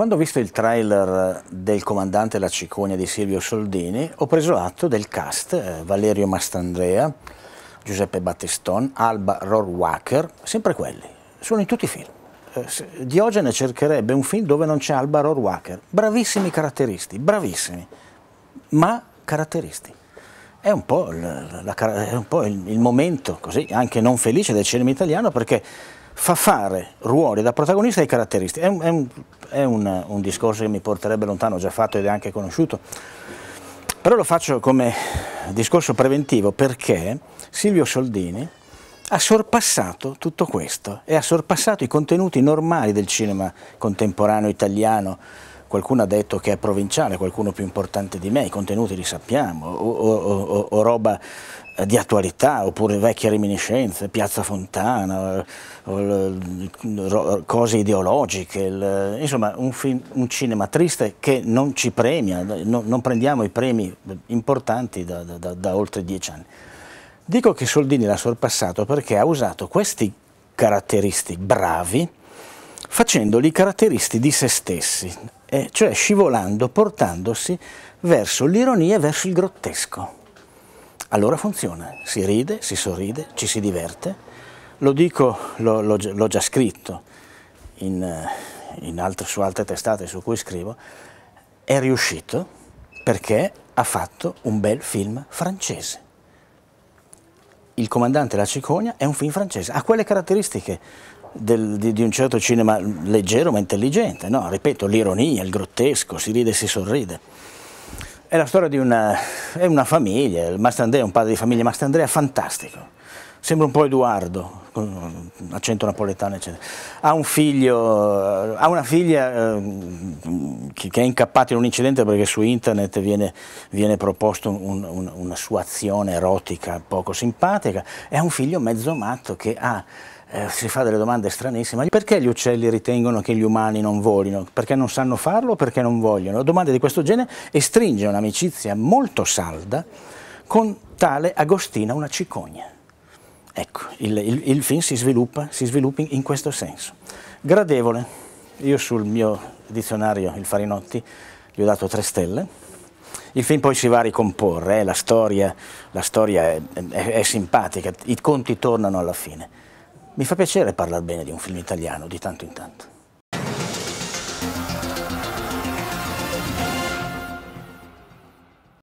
Quando ho visto il trailer del Comandante La Cicogna di Silvio Soldini, ho preso atto del cast eh, Valerio Mastandrea, Giuseppe Battistone, Alba Rohrwacker, sempre quelli, sono in tutti i film. Eh, Diogene cercherebbe un film dove non c'è Alba Rohrwacker, bravissimi caratteristi, bravissimi, ma caratteristi. È un po', la, la, è un po il, il momento, così, anche non felice del cinema italiano perché fa fare ruoli da protagonista ai caratteristi. È, un, è, un, è un, un, discorso che mi porterebbe lontano, ho già fatto ed è anche conosciuto, però lo faccio come discorso preventivo perché Silvio Soldini ha sorpassato tutto questo e ha sorpassato i contenuti normali del cinema contemporaneo italiano, qualcuno ha detto che è provinciale, qualcuno più importante di me, i contenuti li sappiamo, o, o, o, o roba eh, di attualità, oppure vecchie reminiscenze, Piazza Fontana, eh, cose ideologiche, insomma un, film, un, cinema triste che non ci premia, non prendiamo i premi importanti da, da, da oltre dieci anni. Dico che Soldini l'ha sorpassato perché ha usato questi caratteristi bravi facendoli caratteristi di se stessi, eh, cioè scivolando, portandosi verso l'ironia e verso il grottesco. Allora funziona, si ride, si sorride, ci si diverte. Lo dico, l'ho già scritto in, in altre, su altre testate su cui scrivo, è riuscito perché ha fatto un bel film francese. Il comandante La Cicogna è un film francese, ha quelle caratteristiche del, di, di, un certo cinema leggero ma intelligente, no? ripeto, l'ironia, il grottesco, si ride e si sorride. È la storia di una, una famiglia, il Mastandrea è un padre di famiglia, Mastandrea è fantastico, sembra un po' Edoardo, con accento napoletano eccetera. Ha un figlio, ha una figlia eh, che è incappata in un incidente perché su internet viene, viene proposta un, un, una sua azione erotica poco simpatica e ha un figlio mezzo matto che ha eh, si fa delle domande stranissime. Perché gli uccelli ritengono che gli umani non volino? Perché non sanno farlo o perché non vogliono? Domande di questo genere e stringe un'amicizia molto salda con tale Agostina una cicogna. Ecco, il, il, il film si sviluppa, si sviluppa in, in questo senso. Gradevole, io sul mio dizionario, il Farinotti, gli ho dato tre stelle, il film poi si va a ricomporre, eh, la storia, la storia è, è, è simpatica, i conti tornano alla fine. Mi fa piacere parlare bene di un film italiano di tanto in tanto.